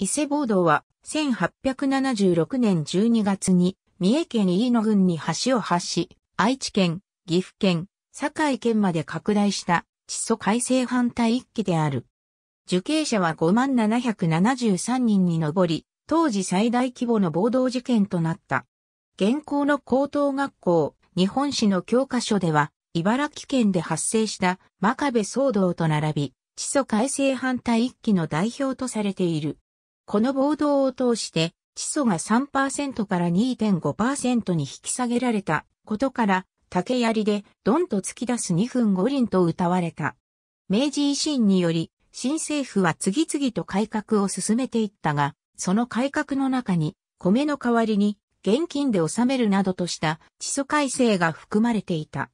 伊勢暴動は1876年12月に三重県飯野郡に橋を発し、愛知県、岐阜県、堺県まで拡大した地素改正反対一揆である。受刑者は5773人に上り、当時最大規模の暴動事件となった。現行の高等学校、日本史の教科書では、茨城県で発生した真壁騒動と並び、地素改正反対一揆の代表とされている。この暴動を通して、地租が3%から2.5%に引き下げられたことから、竹槍でドンと突き出す2分五輪と謳われた。明治維新により、新政府は次々と改革を進めていったが、その改革の中に、米の代わりに現金で納めるなどとした地租改正が含まれていた。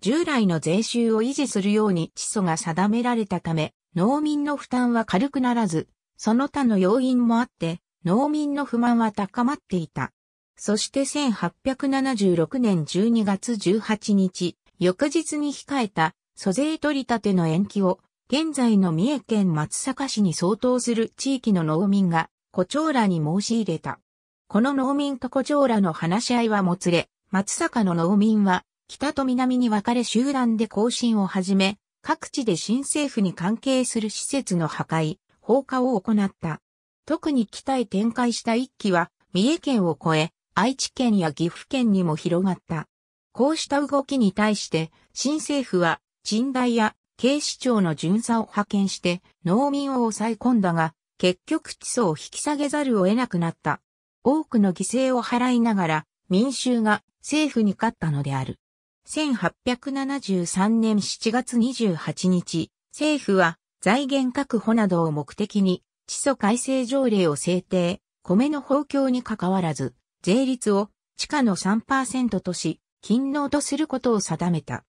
従来の税収を維持するように地租が定められたため、農民の負担は軽くならず、その他の要因もあって、農民の不満は高まっていた。そして1876年12月18日、翌日に控えた租税取り立ての延期を、現在の三重県松阪市に相当する地域の農民が、胡蝶らに申し入れた。この農民と胡蝶らの話し合いはもつれ、松阪の農民は、北と南に分かれ集団で行進を始め、各地で新政府に関係する施設の破壊、放火を行った。特に北へ展開した一機は、三重県を越え、愛知県や岐阜県にも広がった。こうした動きに対して、新政府は、人大や警視庁の巡査を派遣して、農民を抑え込んだが、結局地層を引き下げざるを得なくなった。多くの犠牲を払いながら、民衆が政府に勝ったのである。1873年7月28日、政府は財源確保などを目的に、地租改正条例を制定、米の豊供に関わらず、税率を地価の3%とし、勤労とすることを定めた。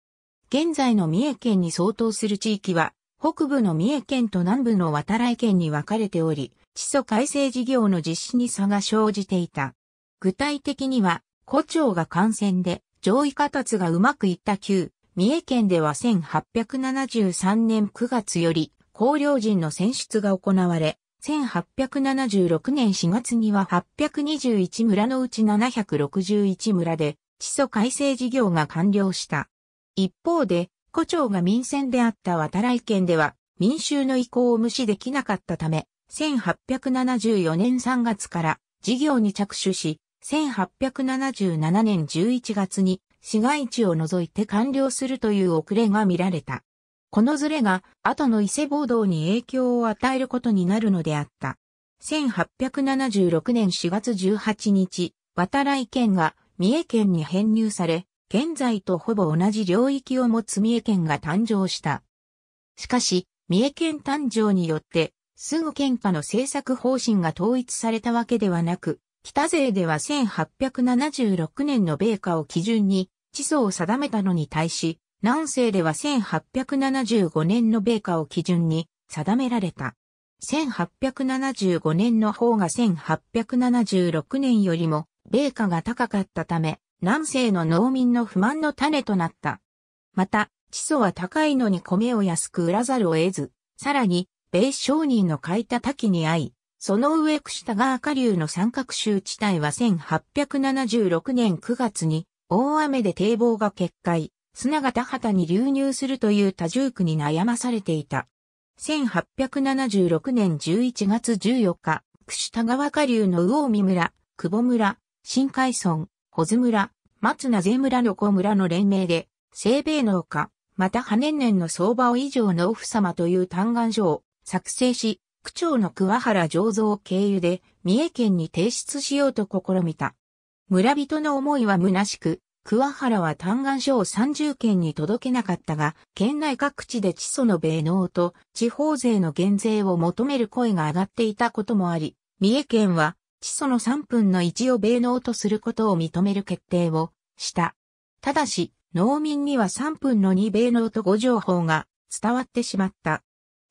現在の三重県に相当する地域は、北部の三重県と南部の渡来県に分かれており、地租改正事業の実施に差が生じていた。具体的には、古町が感染で上位達がうまくいった旧、三重県では1873年9月より、法領人の選出が行われ、1876年4月には821村のうち761村で地租改正事業が完了した。一方で、古町が民選であった渡来県では民衆の意向を無視できなかったため、1874年3月から事業に着手し、1877年11月に市街地を除いて完了するという遅れが見られた。このズレが後の伊勢暴動に影響を与えることになるのであった。1876年4月18日、渡来県が三重県に編入され、現在とほぼ同じ領域を持つ三重県が誕生した。しかし、三重県誕生によって、すぐ県下の政策方針が統一されたわけではなく、北税では1876年の米下を基準に地層を定めたのに対し、南西では1875年の米価を基準に定められた。1875年の方が1876年よりも米価が高かったため、南西の農民の不満の種となった。また、地租は高いのに米を安く売らざるを得ず、さらに、米商人の書いた多岐に遭い、その上く田が赤流の三角州地帯は1876年9月に大雨で堤防が決壊。砂が田畑に流入するという多重苦に悩まされていた。1876年11月14日、串田川下流の魚見村、久保村、新海村、保津村、松名瀬村の子村の連名で、西米農家、また羽年年の相場を以上のオフ様という嘆願書を作成し、区長の桑原醸造経由で三重県に提出しようと試みた。村人の思いは虚しく、桑原は嘆願書を30件に届けなかったが、県内各地で地租の米農と地方税の減税を求める声が上がっていたこともあり、三重県は地租の3分の1を米農とすることを認める決定をした。ただし、農民には3分の2米農とご情報が伝わってしまった。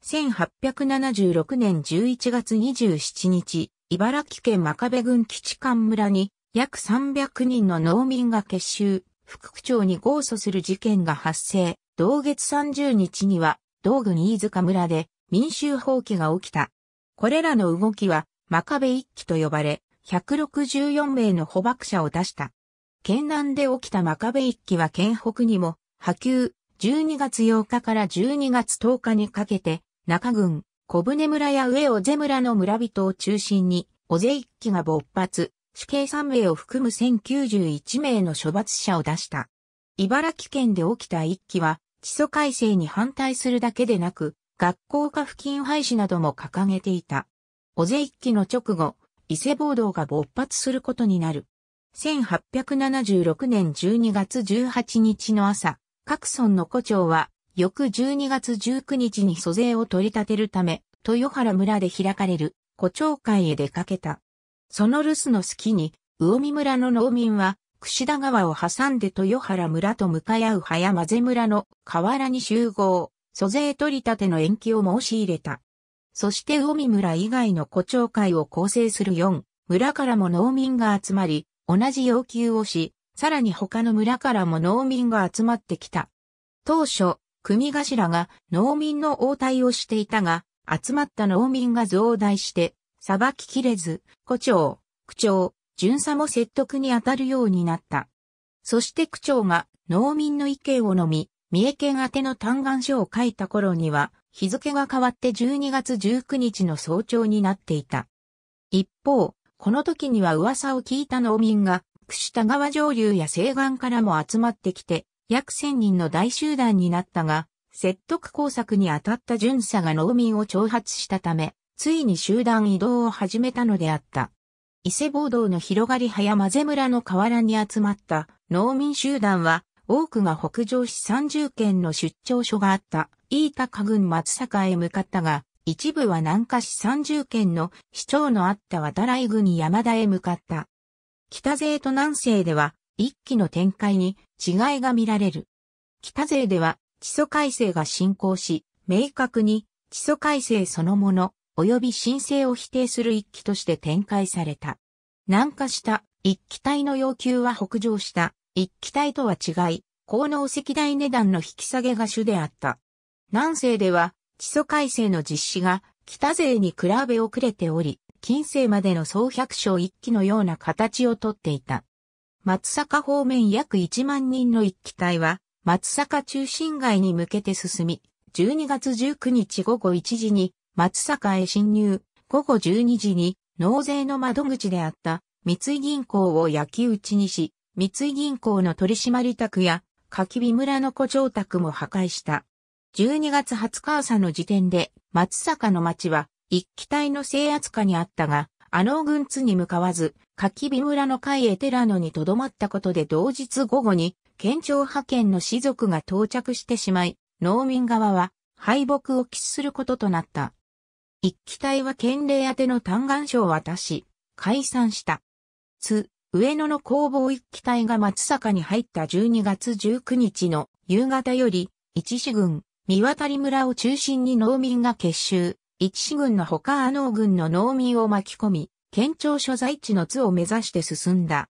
1876年11月27日、茨城県真壁郡基地館村に約300人の農民が結集、副区長に豪訴する事件が発生。同月30日には、同郡飯塚村で民衆放棄が起きた。これらの動きは、真壁一揆と呼ばれ、164名の捕獲者を出した。県南で起きた真壁一揆は県北にも、波及、12月8日から12月10日にかけて、中郡、小舟村や上尾瀬村の村人を中心に、尾瀬一揆が勃発、死刑3名を含む1091名の処罰者を出した。茨城県で起きた一揆は、基礎改正に反対するだけでなく、学校化付近廃止なども掲げていた。小勢一揆の直後、伊勢暴動が勃発することになる。1876年12月18日の朝、各村の古町は、翌12月19日に租税を取り立てるため、豊原村で開かれる古町会へ出かけた。その留守の隙に、魚見村の農民は、櫛田川を挟んで豊原村と向かい合う早混ぜ村の河原に集合、租税取り立ての延期を申し入れた。そして魚見村以外の古町会を構成する4、村からも農民が集まり、同じ要求をし、さらに他の村からも農民が集まってきた。当初、組頭が農民の応対をしていたが、集まった農民が増大して、裁ききれず、胡蝶、区長、巡査も説得に当たるようになった。そして区長が農民の意見を飲み、三重県宛ての嘆願書を書いた頃には、日付が変わって12月19日の早朝になっていた。一方、この時には噂を聞いた農民が、串田川上流や西岸からも集まってきて、約千人の大集団になったが、説得工作に当たった巡査が農民を挑発したため、ついに集団移動を始めたのであった。伊勢暴動の広がり早混ぜ村の河原に集まった農民集団は、多くが北上し30県の出張所があった、飯高郡松阪へ向かったが、一部は南下し30県の市長のあった渡来郡山田へ向かった。北勢と南西では、一気の展開に違いが見られる。北勢では、地租改正が進行し、明確に地租改正そのもの、及び申請を否定する一期として展開された。南下した一期体の要求は北上した一期体とは違い、高能石大値段の引き下げが主であった。南西では、基礎改正の実施が北勢に比べ遅れており、近世までの総百姓一期のような形をとっていた。松阪方面約1万人の一期体は、松阪中心街に向けて進み、12月19日午後1時に松坂へ侵入、午後12時に納税の窓口であった三井銀行を焼き打ちにし、三井銀行の取締宅や柿木村の古城宅も破壊した。12月20日朝の時点で松坂の町は一気体の制圧下にあったが、あの軍津に向かわず、柿木村の会へ寺野に留まったことで同日午後に県庁派遣の士族が到着してしまい、農民側は敗北を喫することとなった。一機隊は県令宛ての嘆願書を渡し、解散した。津、上野の工房一機隊が松坂に入った12月19日の夕方より、一市軍、三渡村を中心に農民が結集、一市軍の他阿の軍の農民を巻き込み、県庁所在地の津を目指して進んだ。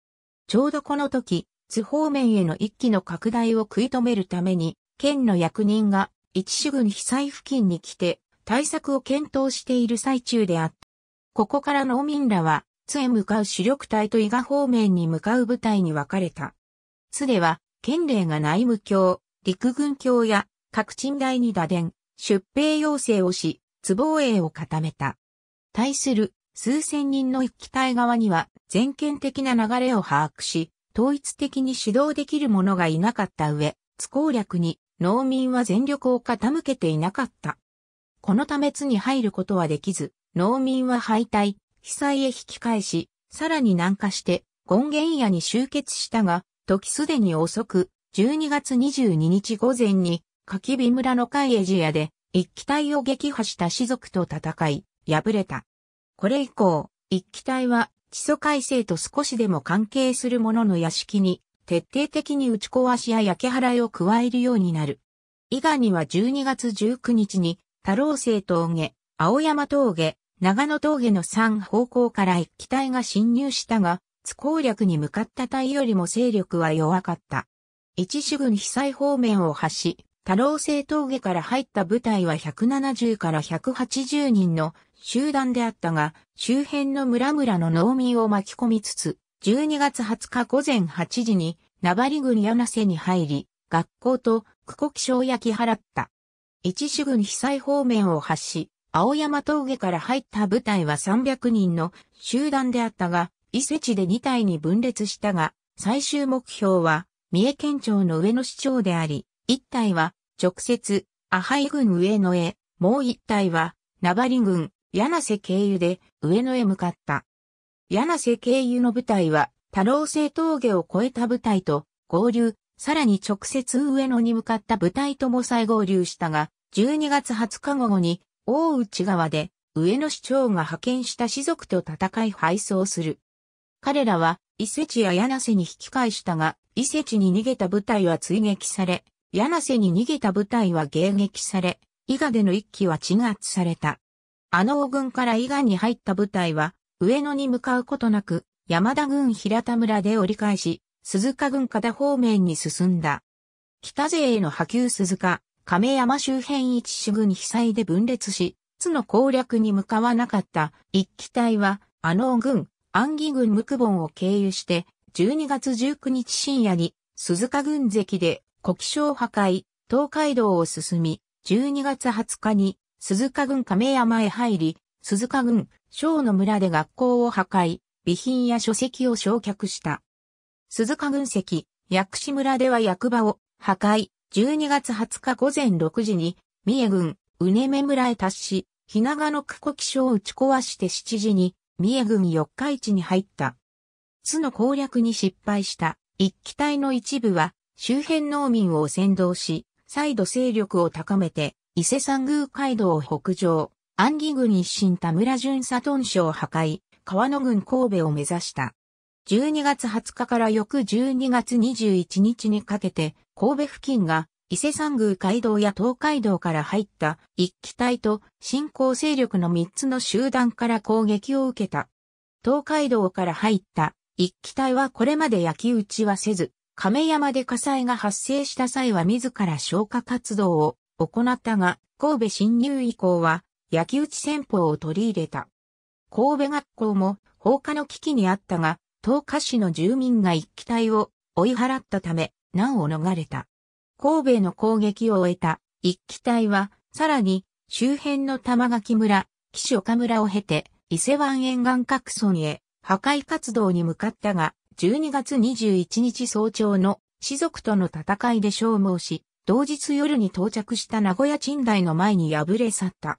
ちょうどこの時、津方面への一機の拡大を食い止めるために、県の役人が一市軍被災付近に来て、対策を検討している最中であった。ここから農民らは、津へ向かう主力隊と伊賀方面に向かう部隊に分かれた。津では、県令が内務卿、陸軍卿や各鎮台に打電、出兵要請をし、津防衛を固めた。対する数千人の一機隊側には全権的な流れを把握し、統一的に指導できる者がいなかった上、津攻略に農民は全力を傾けていなかった。このため津に入ることはできず、農民は敗退、被災へ引き返し、さらに南下して、権現屋に集結したが、時すでに遅く、12月22日午前に、柿火村の海エジアで、一気隊を撃破した士族と戦い、敗れた。これ以降、一気隊は、地租改正と少しでも関係する者の屋敷に、徹底的に打ち壊しや焼け払いを加えるようになる。伊賀には12月19日に、太郎星峠、青山峠、長野峠の3方向から一気体が侵入したが、津攻略に向かった隊よりも勢力は弱かった。一種軍被災方面を発し、太郎星峠から入った部隊は170から180人の集団であったが、周辺の村々の農民を巻き込みつつ、12月20日午前8時に、名張郡柳瀬に入り、学校と久古気象焼き払った。一種軍被災方面を発し、青山峠から入った部隊は300人の集団であったが、伊勢地で2体に分裂したが、最終目標は、三重県庁の上野市長であり、1体は、直接、アハイ軍上野へ、もう1体は、名張軍、柳瀬経由で、上野へ向かった。柳瀬経由の部隊は、太郎製峠を越えた部隊と合流、さらに直接上野に向かった部隊とも再合流したが、12月20日午後に、大内川で、上野市長が派遣した士族と戦い敗走する。彼らは、伊勢地や柳瀬に引き返したが、伊勢地に逃げた部隊は追撃され、柳瀬に逃げた部隊は迎撃され、伊賀での一機は鎮圧された。あの王軍から伊賀に入った部隊は、上野に向かうことなく、山田軍平田村で折り返し、鈴鹿軍下方面に進んだ。北勢への波及鈴鹿、亀山周辺一支軍被災で分裂し、津の攻略に向かわなかった一機隊は、阿の軍、安義軍無区本を経由して、12月19日深夜に、鈴鹿軍関で国章破壊、東海道を進み、12月20日に鈴鹿軍亀山へ入り、鈴鹿軍小野村で学校を破壊、備品や書籍を焼却した。鈴鹿軍籍、薬師村では役場を破壊、12月20日午前6時に、三重郡、うねめ村へ達し、日長の久古気象を打ち壊して7時に、三重郡四日市に入った。津の攻略に失敗した一機隊の一部は周辺農民を先導し、再度勢力を高めて伊勢山宮街道を北上、安義郡一新田村巡査屯所を破壊、川野郡神戸を目指した。12月20日から翌12月21日にかけて神戸付近が伊勢山宮街道や東海道から入った一気体と新興勢力の3つの集団から攻撃を受けた。東海道から入った一気体はこれまで焼き打ちはせず、亀山で火災が発生した際は自ら消火活動を行ったが、神戸侵入以降は焼き打ち戦法を取り入れた。神戸学校も放火の危機にあったが、東下市の住民が一気体を追い払ったため、難を逃れた。神戸の攻撃を終えた一機隊は、さらに周辺の玉垣村、岸岡村を経て、伊勢湾沿岸各村へ破壊活動に向かったが、12月21日早朝の士族との戦いで消耗し、同日夜に到着した名古屋賃台の前に敗れ去った。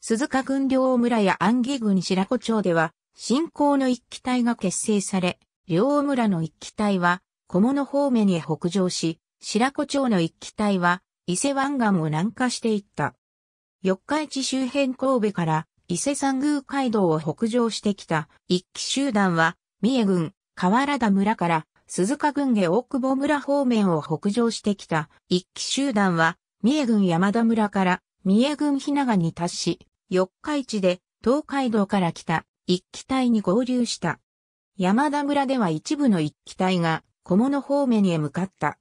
鈴鹿郡両村や安義郡白子町では、新興の一機隊が結成され、両村の一機隊は、小物方面へ北上し、白子町の一機体は伊勢湾岸を南下していった。四日市周辺神戸から伊勢山宮街道を北上してきた一機集団は、三重郡、河原田村から鈴鹿郡下大久保村方面を北上してきた一機集団は、三重郡山田村から三重郡日長に達し、四日市で東海道から来た一機体に合流した。山田村では一部の一機体が小物方面へ向かった。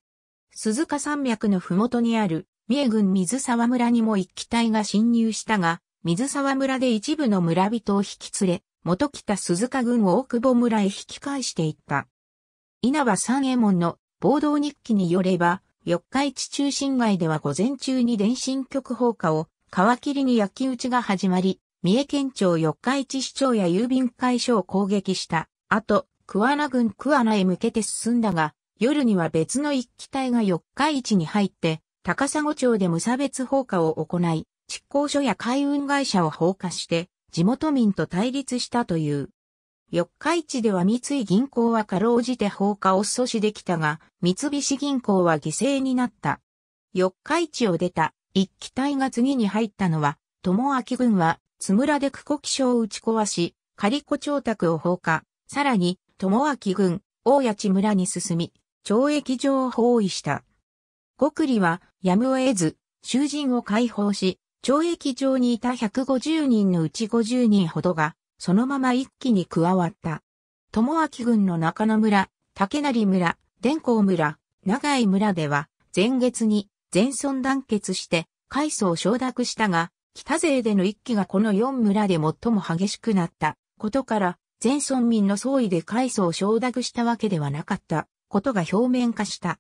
鈴鹿山脈のふもとにある三重郡水沢村にも一機隊が侵入したが、水沢村で一部の村人を引き連れ、元北鈴鹿郡を大久保村へ引き返していった。稲葉三右衛門の暴動日記によれば、四日市中心街では午前中に電信局放火を皮切りに焼き打ちが始まり、三重県庁四日市市長や郵便会所を攻撃した後、クアナ郡クアナへ向けて進んだが、夜には別の一機隊が四日市に入って、高砂町で無差別放火を行い、執行所や海運会社を放火して、地元民と対立したという。四日市では三井銀行はかろうじて放火を阻止できたが、三菱銀行は犠牲になった。四日市を出た一機隊が次に入ったのは、友明軍は津村で久保気象を打ち壊し、仮子町宅を放火、さらに友明郡、大谷地村に進み、懲役場を包囲した。極利は、やむを得ず、囚人を解放し、懲役場にいた150人のうち50人ほどが、そのまま一気に加わった。友明郡の中野村、竹成村、伝光村、長井村では、前月に全村団結して、海藻を承諾したが、北勢での一揆がこの4村で最も激しくなったことから、全村民の総意で海藻を承諾したわけではなかったことが表面化した。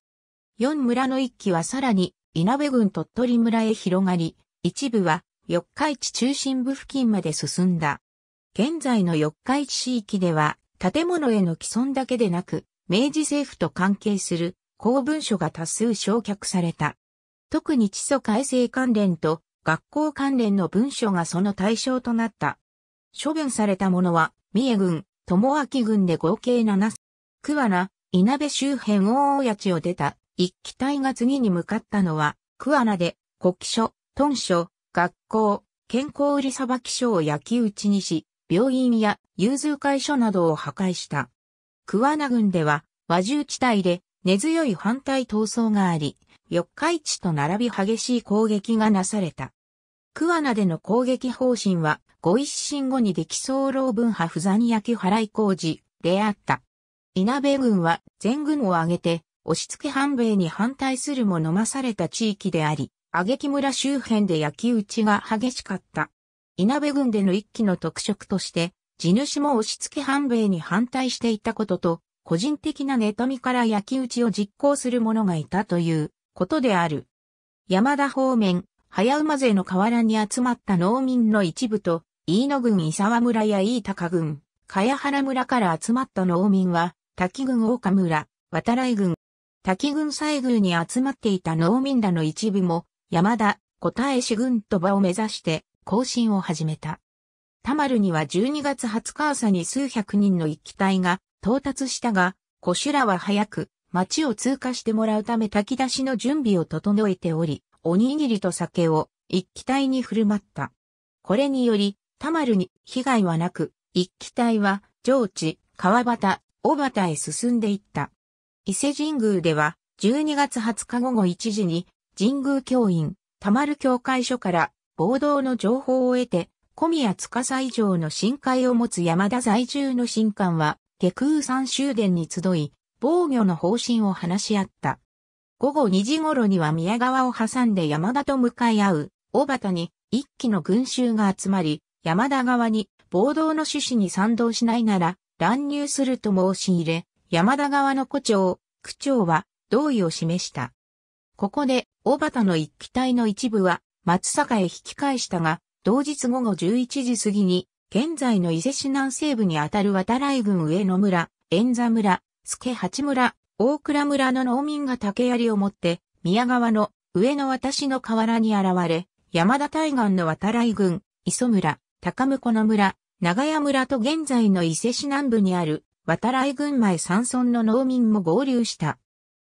四村の一揆はさらに稲部郡鳥取村へ広がり、一部は四日市中心部付近まで進んだ。現在の四日市市域では建物への既存だけでなく、明治政府と関係する公文書が多数焼却された。特に地租改正関連と学校関連の文書がその対象となった。処分されたものは、三重軍、友明軍で合計7、桑名、稲部周辺大親地を出た一機隊が次に向かったのは、桑名で、国書、所、屯学校、健康売りさばき所を焼き打ちにし、病院や融通会所などを破壊した。桑名軍では、和重地帯で根強い反対闘争があり、四日市と並び激しい攻撃がなされた。桑名での攻撃方針は、ご一新後に来総老分派不座に焼き払い工事であった。稲部軍は全軍を挙げて、押し付け反米に反対するも飲まされた地域であり、挙げ木村周辺で焼き打ちが激しかった。稲部軍での一期の特色として、地主も押し付け反米に反対していたことと、個人的な妬みから焼き打ちを実行する者がいたということである。山田方面、早馬勢の河原に集まった農民の一部と、飯野郡伊沢村や飯高郡、茅原村から集まった農民は、滝郡大岡村、渡来郡、滝郡西宮に集まっていた農民らの一部も、山田、小田江市郡と場を目指して、行進を始めた。田丸には12月20日朝に数百人の一機隊が到達したが、古修羅は早く、町を通過してもらうため炊き出しの準備を整えており、おにぎりと酒を一気体に振る舞った。これにより、田丸に被害はなく、一気体は上智、川端、小端へ進んでいった。伊勢神宮では、12月20日午後1時に、神宮教員、田丸教会所から暴動の情報を得て、小宮司以上の深海を持つ山田在住の神官は、下空三終殿に集い、防御の方針を話し合った。午後2時頃には宮川を挟んで山田と向かい合う、小畑に一機の群衆が集まり、山田側に暴動の趣旨に賛同しないなら乱入すると申し入れ、山田側の区長、区長は同意を示した。ここで、小畑の一機体の一部は松阪へ引き返したが、同日午後11時過ぎに、現在の伊勢市南西部にあたる渡来郡上野村、円座村、助八村、大倉村の農民が竹槍を持って、宮川の上の私の河原に現れ、山田対岸の渡来郡、磯村、高向の村、長屋村と現在の伊勢市南部にある渡来郡前山村の農民も合流した。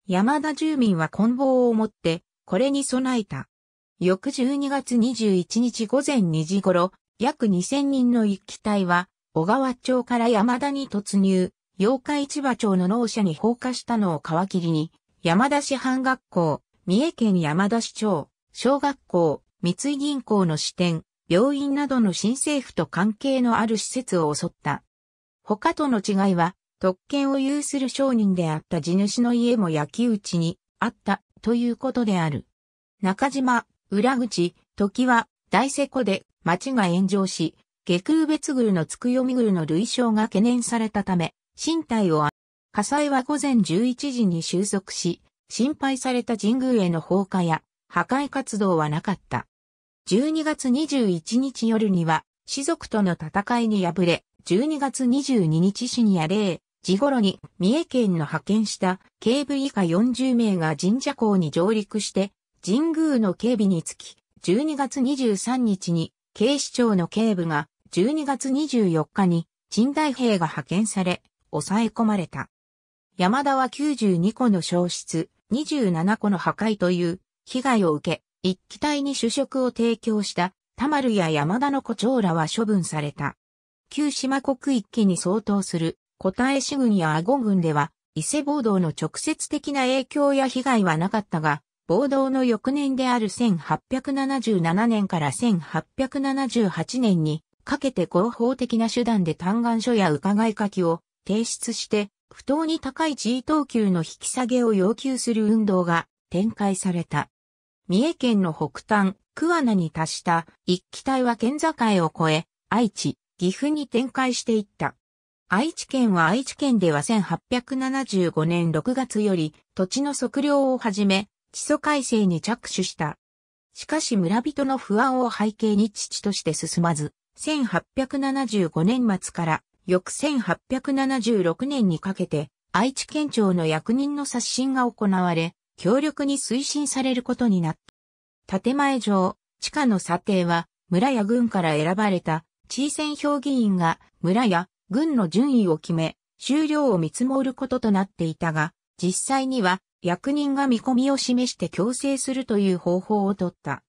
山田住民は棍棒を持って、これに備えた。翌12月21日午前2時頃、約2000人の一機隊は、小川町から山田に突入、八日市場町の農舎に放火したのを皮切りに、山田市藩学校、三重県山田市町、小学校、三井銀行の支店、病院などの新政府と関係のある施設を襲った。他との違いは、特権を有する商人であった地主の家も焼き討ちにあったということである。中島、裏口、時は大瀬古で町が炎上し、下空別宮のつくよみ宮の類称が懸念されたため、身体を、火災は午前11時に収束し、心配された神宮への放火や破壊活動はなかった。12月21日夜には、士族との戦いに敗れ、12月22日深夜0時頃に三重県の派遣した警部以下40名が神社港に上陸して、神宮の警備につき、12月23日に警視庁の警部が、12月24日に陳大兵が派遣され、抑え込まれた。山田は92個の消失、27個の破壊という被害を受け、一機体に主食を提供した田丸や山田の胡蝶らは処分された。旧島国一域に相当する小耐市郡や阿護軍では、伊勢暴動の直接的な影響や被害はなかったが、暴動の翌年である1877年から1878年にかけて合法的な手段で嘆願書や伺い書きを提出して、不当に高い地位等級の引き下げを要求する運動が展開された。三重県の北端、桑名に達した一機隊は県境を越え、愛知、岐阜に展開していった。愛知県は愛知県では1875年6月より土地の測量をはじめ、地租改正に着手した。しかし村人の不安を背景に父として進まず、1875年末から翌1876年にかけて、愛知県庁の役人の刷新が行われ、強力に推進されることになった。建前上、地下の査定は、村や軍から選ばれた、地位選評議員が、村や軍の順位を決め、終了を見積もることとなっていたが、実際には、役人が見込みを示して強制するという方法をとった。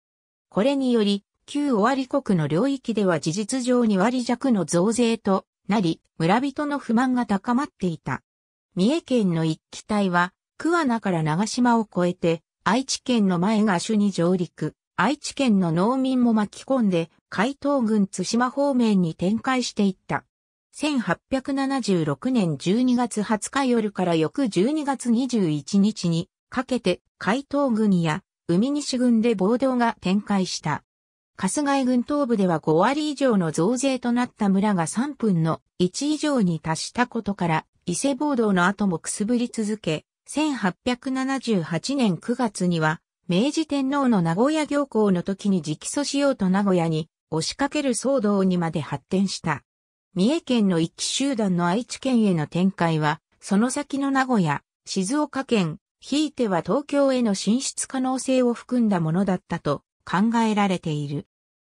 これにより、旧尾張国の領域では事実上2割弱の増税となり、村人の不満が高まっていた。三重県の一機隊は、桑名から長島を越えて、愛知県の前が主に上陸、愛知県の農民も巻き込んで、海東軍津島方面に展開していった。1876年12月20日夜から翌12月21日にかけて海東軍や海西軍で暴動が展開した。春日井軍東部では5割以上の増税となった村が3分の1以上に達したことから、伊勢暴動の後もくすぶり続け、1878年9月には、明治天皇の名古屋行幸の時に直訴しようと名古屋に押しかける騒動にまで発展した。三重県の一騎集団の愛知県への展開は、その先の名古屋、静岡県、ひいては東京への進出可能性を含んだものだったと考えられている。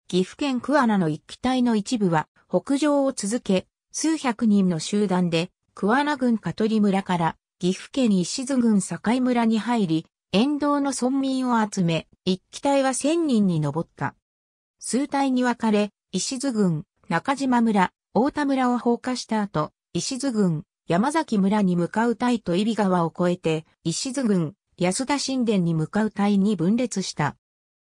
岐阜県桑名の一気体の一部は北上を続け、数百人の集団で桑名郡香取村から岐阜県石津郡境村に入り、沿道の村民を集め、一気体は千人に上った。数体に分かれ、石津郡、中島村、大田村を放火した後、石津郡、山崎村に向かう隊と揖斐川を越えて、石津郡、安田神殿に向かう隊に分裂した。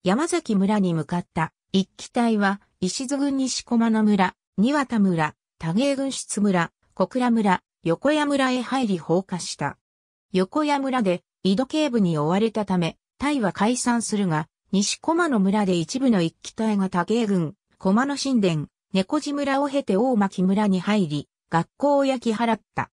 山崎村に向かった一機隊は石津郡西駒野村、庭田村、多芸軍室村、小倉村、横谷村へ入り放火した。横谷村で井戸警部に追われたため、隊は解散するが、西駒野村で一部の一機隊が多芸軍、駒野神殿、猫地村を経て大巻村に入り、学校を焼き払った。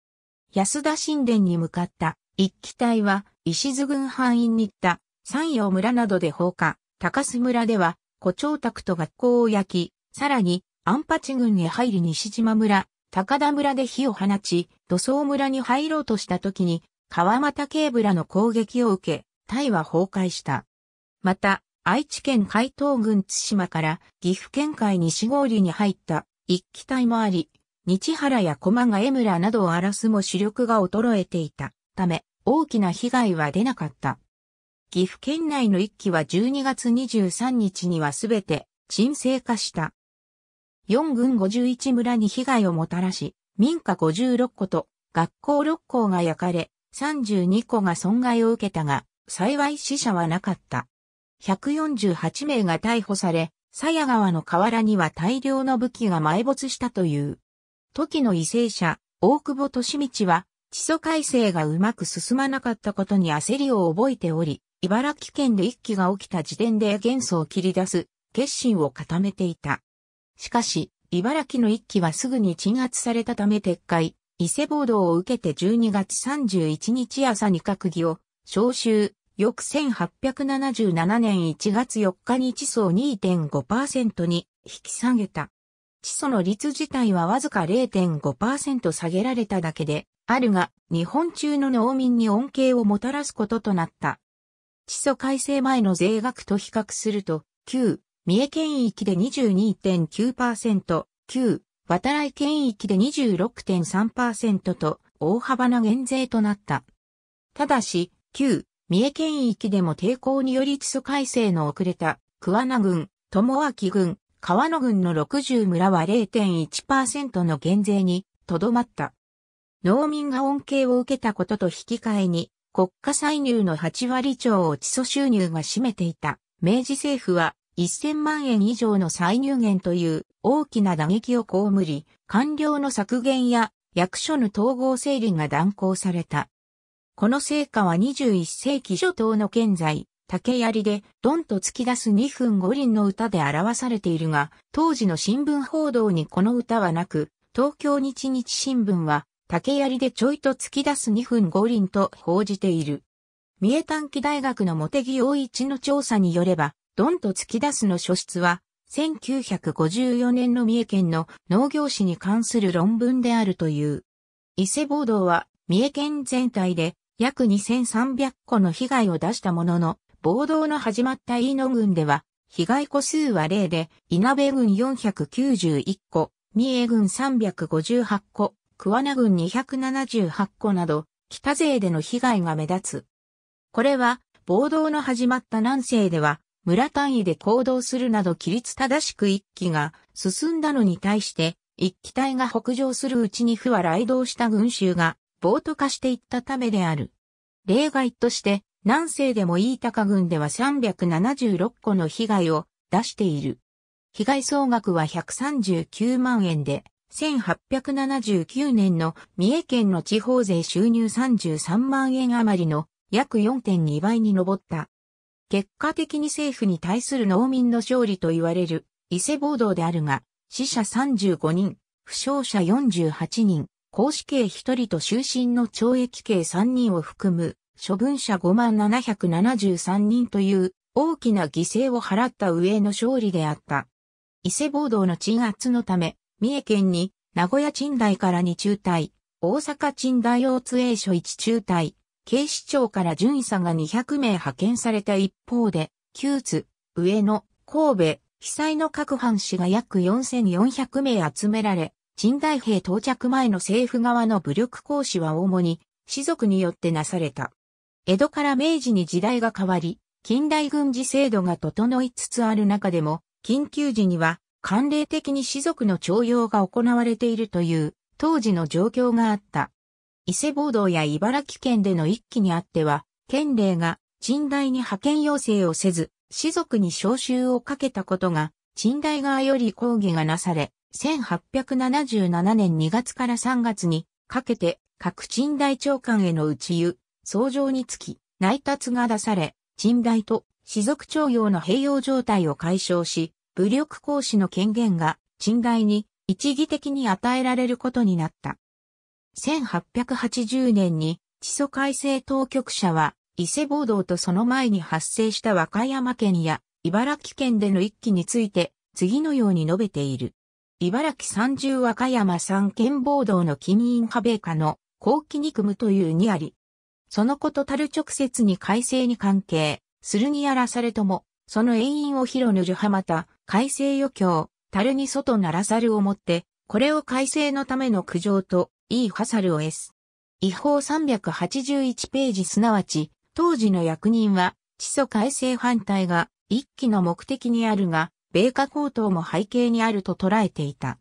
安田神殿に向かった一機隊は石津軍範囲に行った山陽村などで放火、高須村では、古町宅と学校を焼き、さらに、安八郡へ入り西島村、高田村で火を放ち、土葬村に入ろうとした時に、川又警部らの攻撃を受け、タイは崩壊した。また、愛知県海東郡津島から岐阜県海西郡に入った一機隊もあり、日原や駒ヶ江村などを荒らすも主力が衰えていたため、大きな被害は出なかった。岐阜県内の一機は12月23日にはすべて沈静化した。四軍五十一村に被害をもたらし、民家五十六戸と学校六校が焼かれ、三十二戸が損害を受けたが、幸い死者はなかった。百四十八名が逮捕され、鞘川の河原には大量の武器が埋没したという。時の犠牲者、大久保利道は、地租改正がうまく進まなかったことに焦りを覚えており、茨城県で一揆が起きた時点で元素を切り出す決心を固めていた。しかし、茨城の一揆はすぐに鎮圧されたため撤回、伊勢暴動を受けて12月31日朝に閣議を召集、翌1877年1月4日に地層2.5%に引き下げた。地層の率自体はわずか0.5%下げられただけで、あるが、日本中の農民に恩恵をもたらすこととなった。基礎改正前の税額と比較すると、旧、三重県域で22.9%、旧、渡来県域で26.3%と大幅な減税となった。ただし、旧、三重県域でも抵抗により基礎改正の遅れた、桑名郡、友明郡、川野郡の60村は0.1%の減税に、とどまった。農民が恩恵を受けたことと引き換えに、国家歳入の8割超を地租収入が占めていた。明治政府は1000万円以上の歳入源という大きな打撃を被り、官僚の削減や役所の統合整理が断行された。この成果は21世紀初頭の現在、竹槍でドンと突き出す2分五輪の歌で表されているが、当時の新聞報道にこの歌はなく、東京日日新聞は竹槍でちょいと突き出す2分五輪と報じている。三重短期大学の茂木洋一の調査によれば、ドンと突き出すの書出は、1954年の三重県の農業史に関する論文であるという。伊勢暴動は、三重県全体で約2300個の被害を出したものの、暴動の始まった飯野郡では、被害個数は0で、稲部郡491個、三重郡358個、桑名郡278個など、北勢での被害が目立つ。これは、暴動の始まった南西では、村単位で行動するなど規律正しく一揆が進んだのに対して、一揆隊が北上するうちに府は雷動した群衆が、暴徒化していったためである。例外として、南西でも飯高郡では376個の被害を出している。被害総額は139万円で、1879年の三重県の地方税収入33万円余りの約4.2倍に上った。結果的に政府に対する農民の勝利と言われる伊勢暴動であるが、死者35人、負傷者48人、公死刑1人と終身の懲役刑3人を含む、処分者5773人という大きな犠牲を払った上の勝利であった。伊勢暴動の鎮圧のため、三重県に、名古屋賃貸から2中隊、大阪賃貸大津営所1中隊、警視庁から巡査が200名派遣された一方で、旧津、上野、神戸、被災の各藩士が約4400名集められ、賃貸兵到着前の政府側の武力行使は主に、士族によってなされた。江戸から明治に時代が変わり、近代軍事制度が整いつつある中でも、緊急時には慣例的に士族の徴用が行われているという当時の状況があった。伊勢暴動や茨城県での一揆にあっては、県令が賃代に派遣要請をせず、士族に召集をかけたことが、賃代側より抗議がなされ、1877年2月から3月にかけて各賃代長官への打ち湯、相乗につき、内達が出され、賃代と士族徴用の併用状態を解消し、武力行使の権限が、賃代に一義的に与えられることになった。1880年に、地租改正当局者は、伊勢暴動とその前に発生した和歌山県や茨城県での一揆について、次のように述べている。茨城三十和歌山三県暴動の金印派米下の後期に組むというにあり、そのことたる直接に改正に関係、するにやらされとも、その永遠を広ぬるはまた、改正余興、樽に外ならざるをもって、これを改正のための苦情と、いいはさるを得す。違法381ページすなわち、当時の役人は、地租改正反対が、一期の目的にあるが、米価高騰も背景にあると捉えていた。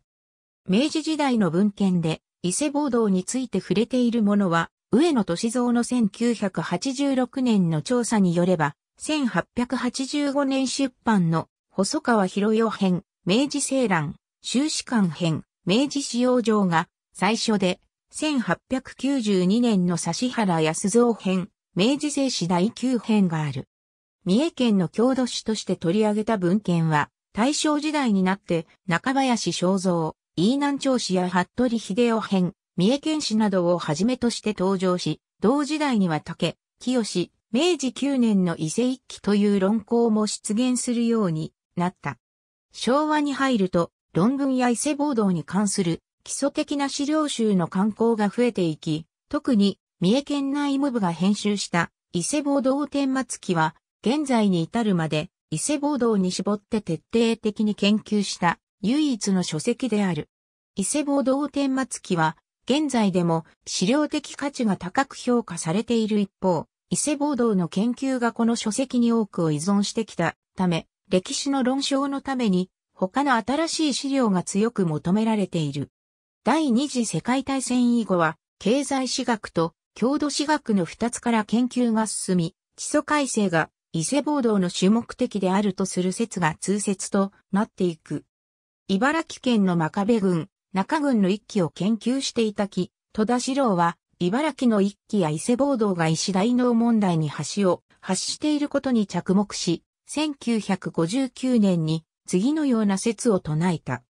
明治時代の文献で、伊勢暴動について触れているものは、上野敏蔵の1986年の調査によれば、1885年出版の細川博代編、明治青蘭、修士官編、明治使用場が最初で、1892年の指原康造編、明治製紙第9編がある。三重県の郷土史として取り上げた文献は、大正時代になって中林正造、飯南町史や服部秀夫編、三重県史などをはじめとして登場し、同時代には竹、清、明治9年の伊勢一揆という論考も出現するようになった。昭和に入ると、論文や伊勢暴動に関する基礎的な資料集の刊行が増えていき、特に三重県内務部が編集した伊勢暴動天末期は、現在に至るまで伊勢暴動に絞って徹底的に研究した唯一の書籍である。伊勢暴動天末期は、現在でも資料的価値が高く評価されている一方、伊勢暴動の研究がこの書籍に多くを依存してきたため、歴史の論証のために、他の新しい資料が強く求められている。第二次世界大戦以後は、経済史学と郷土史学の二つから研究が進み、基礎改正が伊勢暴動の主目的であるとする説が通説となっていく。茨城県の真壁郡、中郡の一揆を研究していた木、戸田四郎は、茨城の一揆や伊勢暴動が石大脳問題に橋を発していることに着目し、1959年に次のような説を唱えた。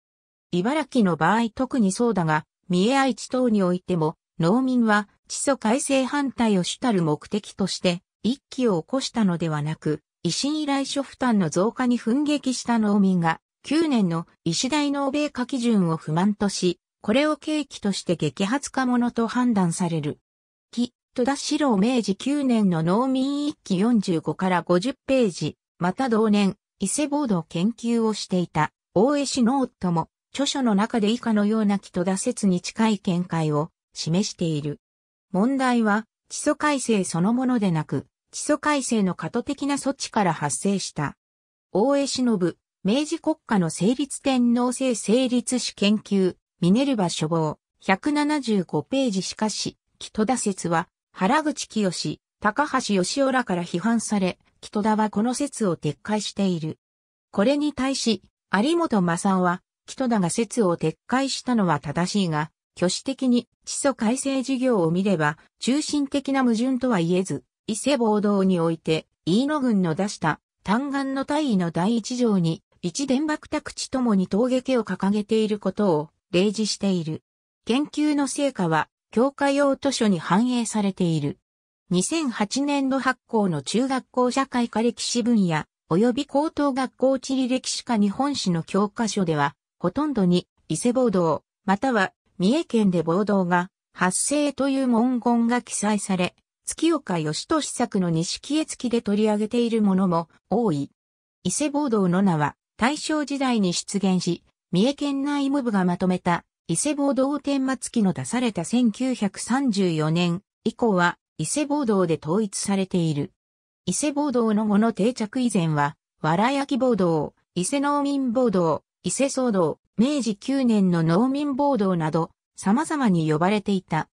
茨城の場合特にそうだが、三重愛知等においても、農民は地租改正反対を主たる目的として、一揆を起こしたのではなく、維新依頼書負担の増加に奮撃した農民が、9年の石大農米化基準を不満とし、これを契機として激発化ものと判断される。木、戸田四郎明治9年の農民一揆45から50ページ、また同年、伊勢ボード研究をしていた大江氏の夫も、著書の中で以下のような木戸田説に近い見解を示している。問題は、地礎改正そのものでなく、地礎改正の過渡的な措置から発生した。大江忍、明治国家の成立天皇制成立史研究、ミネルバ書房、175ページしかし、木戸田説は、原口清、高橋義夫らから批判され、木戸田はこの説を撤回している。これに対し、有本正夫は、木戸田が説を撤回したのは正しいが、挙手的に地租改正事業を見れば、中心的な矛盾とは言えず、伊勢暴動において、飯野軍の出した単眼の大尉の第一条に、一電爆宅地ともに陶撃を掲げていることを例示している。研究の成果は、教科用図書に反映されている。2008年度発行の中学校社会科歴史分野、及び高等学校地理歴史科日本史の教科書では、ほとんどに伊勢暴動、または三重県で暴動が発生という文言が記載され、月岡義俊作の錦絵付きで取り上げているものも多い。伊勢暴動の名は大正時代に出現し、三重県内務部がまとめた伊勢暴動天末期の出された1934年以降は伊勢暴動で統一されている。伊勢暴動の後の定着以前は、わら焼き暴動、伊勢農民暴動、伊勢騒動、明治9年の農民暴動など、様々に呼ばれていた。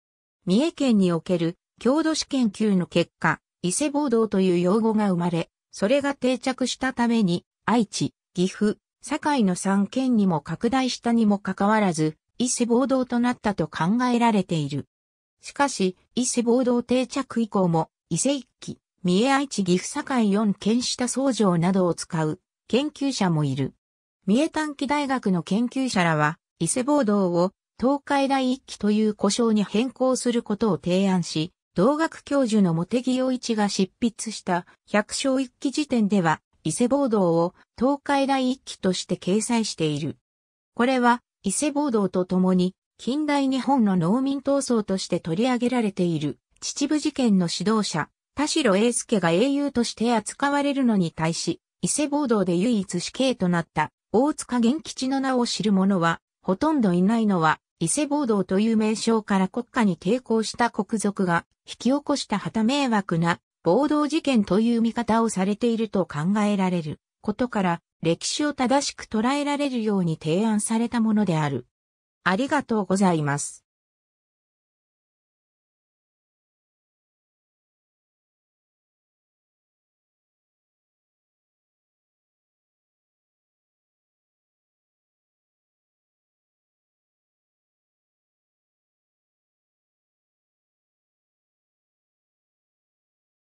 三重県における郷土史研究の結果、伊勢暴動という用語が生まれ、それが定着したために、愛知、岐阜、堺の3県にも拡大したにもかかわらず、伊勢暴動となったと考えられている。しかし、伊勢暴動定着以降も、伊勢一揆、三重愛知岐阜境四県下総城などを使う研究者もいる。三重短期大学の研究者らは、伊勢暴動を東海大一揆という故障に変更することを提案し、同学教授の茂木洋一が執筆した百姓一揆時点では、伊勢暴動を東海大一揆として掲載している。これは、伊勢暴動とともに近代日本の農民闘争として取り上げられている秩父事件の指導者、田代英介が英雄として扱われるのに対し、伊勢暴動で唯一死刑となった大塚元吉の名を知る者は、ほとんどいないのは、伊勢暴動という名称から国家に抵抗した国賊が引き起こした旗迷惑な暴動事件という見方をされていると考えられることから、歴史を正しく捉えられるように提案されたものである。ありがとうございます。